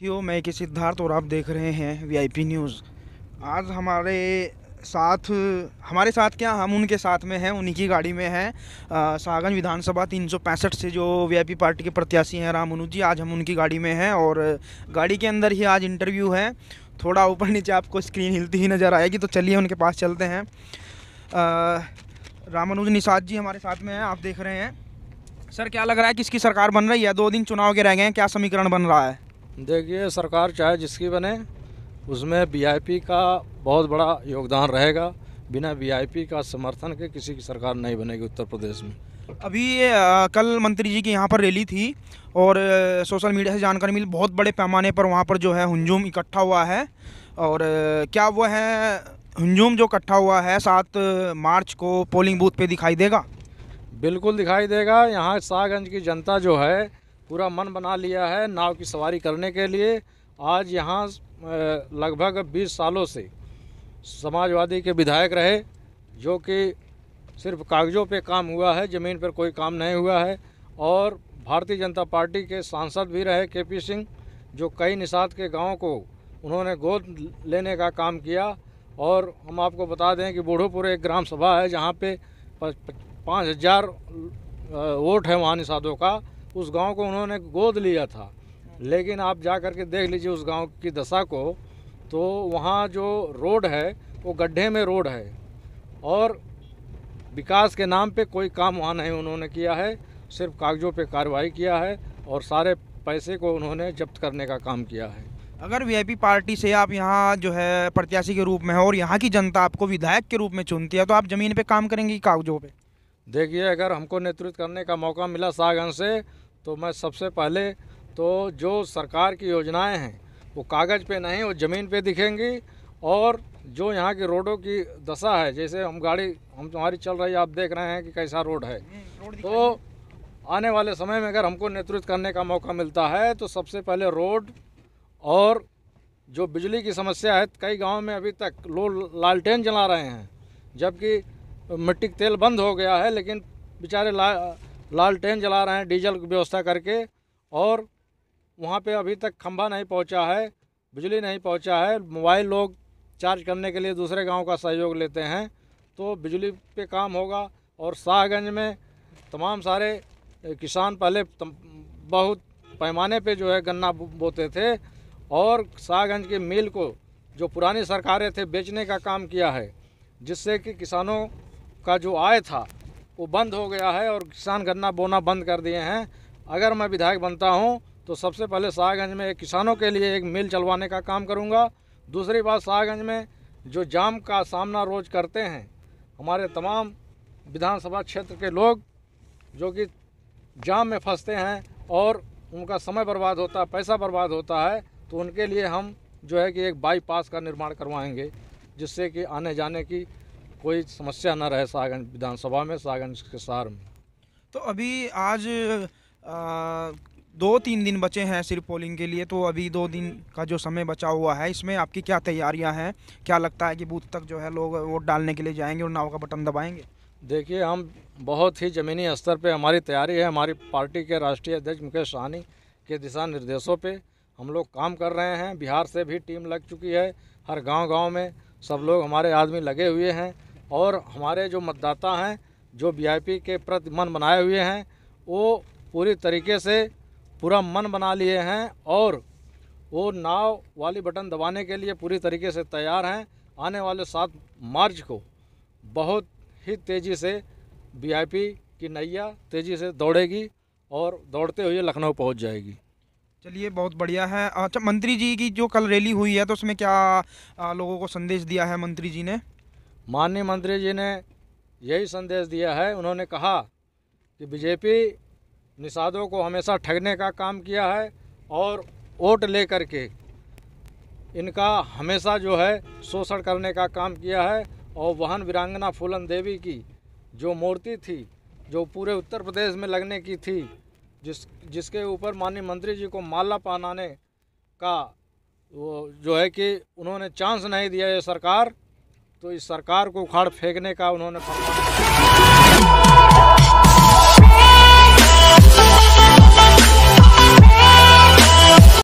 साथियों मैं के सिद्धार्थ और आप देख रहे हैं वीआईपी न्यूज़ आज हमारे साथ हमारे साथ क्या हम उनके साथ में हैं उन्हीं की गाड़ी में हैं सागन विधानसभा तीन से जो वीआईपी पार्टी के प्रत्याशी हैं राम अनुजी जी आज हम उनकी गाड़ी में हैं और गाड़ी के अंदर ही आज इंटरव्यू है थोड़ा ऊपर नीचे आपको स्क्रीन हिलती ही नज़र आएगी तो चलिए उनके पास चलते हैं रामानुज निषाद जी हमारे साथ में हैं आप देख रहे हैं सर क्या लग रहा है किसकी सरकार बन रही है दो दिन चुनाव के रह गए हैं क्या समीकरण बन रहा है देखिए सरकार चाहे जिसकी बने उसमें वीआईपी का बहुत बड़ा योगदान रहेगा बिना वीआईपी का समर्थन के किसी की सरकार नहीं बनेगी उत्तर प्रदेश में अभी कल मंत्री जी की यहाँ पर रैली थी और सोशल मीडिया से जानकारी मिली बहुत बड़े पैमाने पर वहाँ पर जो है हंजूम इकट्ठा हुआ है और क्या वो है हंजूम जो इकट्ठा हुआ है सात मार्च को पोलिंग बूथ पे दिखाई देगा बिल्कुल दिखाई देगा यहाँ शाहगंज की जनता जो है पूरा मन बना लिया है नाव की सवारी करने के लिए आज यहाँ लगभग 20 सालों से समाजवादी के विधायक रहे जो कि सिर्फ कागज़ों पे काम हुआ है ज़मीन पर कोई काम नहीं हुआ है और भारतीय जनता पार्टी के सांसद भी रहे के पी सिंह जो कई निषाद के गाँव को उन्होंने गोद लेने का काम किया और हम आपको बता दें कि बूढ़ोपुर एक ग्राम सभा है जहाँ पे पाँच हज़ार वोट है वहाँ निषादों का उस गांव को उन्होंने गोद लिया था लेकिन आप जा कर के देख लीजिए उस गांव की दशा को तो वहाँ जो रोड है वो गड्ढे में रोड है और विकास के नाम पे कोई काम वहाँ नहीं उन्होंने किया है सिर्फ कागजों पे कार्रवाई किया है और सारे पैसे को उन्होंने जब्त करने का काम किया है अगर वीआईपी पार्टी से आप यहाँ जो है प्रत्याशी के रूप में है और यहाँ की जनता आपको विधायक के रूप में चुनती है तो आप ज़मीन पे काम करेंगे कागजों पे देखिए अगर हमको नेतृत्व करने का मौका मिला सागन से तो मैं सबसे पहले तो जो सरकार की योजनाएं हैं वो कागज़ पे नहीं वो ज़मीन पे दिखेंगी और जो यहाँ की रोडों की दशा है जैसे हम गाड़ी हम तुम्हारी चल रही है आप देख रहे हैं कि कैसा रोड है तो आने वाले समय में अगर हमको नेतृत्व करने का मौका मिलता है तो सबसे पहले रोड और जो बिजली की समस्या है कई गाँव में अभी तक लोग लालटेन जला रहे हैं जबकि मिट्टी तेल बंद हो गया है लेकिन बेचारे ला, लाल ट्रेन जला रहे हैं डीजल की व्यवस्था करके और वहाँ पे अभी तक खंभा नहीं पहुँचा है बिजली नहीं पहुँचा है मोबाइल लोग चार्ज करने के लिए दूसरे गाँव का सहयोग लेते हैं तो बिजली पे काम होगा और शाहगंज में तमाम सारे किसान पहले बहुत पैमाने पे जो है गन्ना बोते थे और शाहगंज के मिल को जो पुरानी सरकारें थे बेचने का काम किया है जिससे कि किसानों का जो आय था वो बंद हो गया है और किसान गन्ना बोना बंद कर दिए हैं अगर मैं विधायक बनता हूँ तो सबसे पहले शाहगंज में किसानों के लिए एक मिल चलवाने का काम करूँगा दूसरी बात शाहगंज में जो जाम का सामना रोज़ करते हैं हमारे तमाम विधानसभा क्षेत्र के लोग जो कि जाम में फंसते हैं और उनका समय बर्बाद होता है पैसा बर्बाद होता है तो उनके लिए हम जो है कि एक बाईपास का निर्माण करवाएंगे जिससे कि आने जाने की कोई समस्या न रहे सागन विधानसभा में सागन के शहर में तो अभी आज आ, दो तीन दिन बचे हैं सिर्फ पोलिंग के लिए तो अभी दो दिन का जो समय बचा हुआ है इसमें आपकी क्या तैयारियां हैं क्या लगता है कि बूथ तक जो है लोग वोट डालने के लिए जाएंगे और नाव का बटन दबाएंगे देखिए हम बहुत ही ज़मीनी स्तर पे हमारी तैयारी है हमारी पार्टी के राष्ट्रीय अध्यक्ष मुकेश सहनी के दिशा निर्देशों पर हम लोग काम कर रहे हैं बिहार से भी टीम लग चुकी है हर गांव गांव में सब लोग हमारे आदमी लगे हुए हैं और हमारे जो मतदाता हैं जो वी के प्रति मन बनाए हुए हैं वो पूरी तरीके से पूरा मन बना लिए हैं और वो नाव वाली बटन दबाने के लिए पूरी तरीके से तैयार हैं आने वाले सात मार्च को बहुत ही तेज़ी से वी की नैया तेज़ी से दौड़ेगी और दौड़ते हुए लखनऊ पहुंच जाएगी चलिए बहुत बढ़िया है अच्छा मंत्री जी की जो कल रैली हुई है तो उसमें क्या लोगों को संदेश दिया है मंत्री जी ने माननीय मंत्री जी ने यही संदेश दिया है उन्होंने कहा कि बीजेपी निषादों को हमेशा ठगने का काम किया है और वोट ले करके इनका हमेशा जो है शोषण करने का काम किया है और वहन वीरांगना फूलन देवी की जो मूर्ति थी जो पूरे उत्तर प्रदेश में लगने की थी जिस जिसके ऊपर माननीय मंत्री जी को माला पहनाने का वो जो है कि उन्होंने चांस नहीं दिया ये सरकार तो इस सरकार को उखाड़ फेंकने का उन्होंने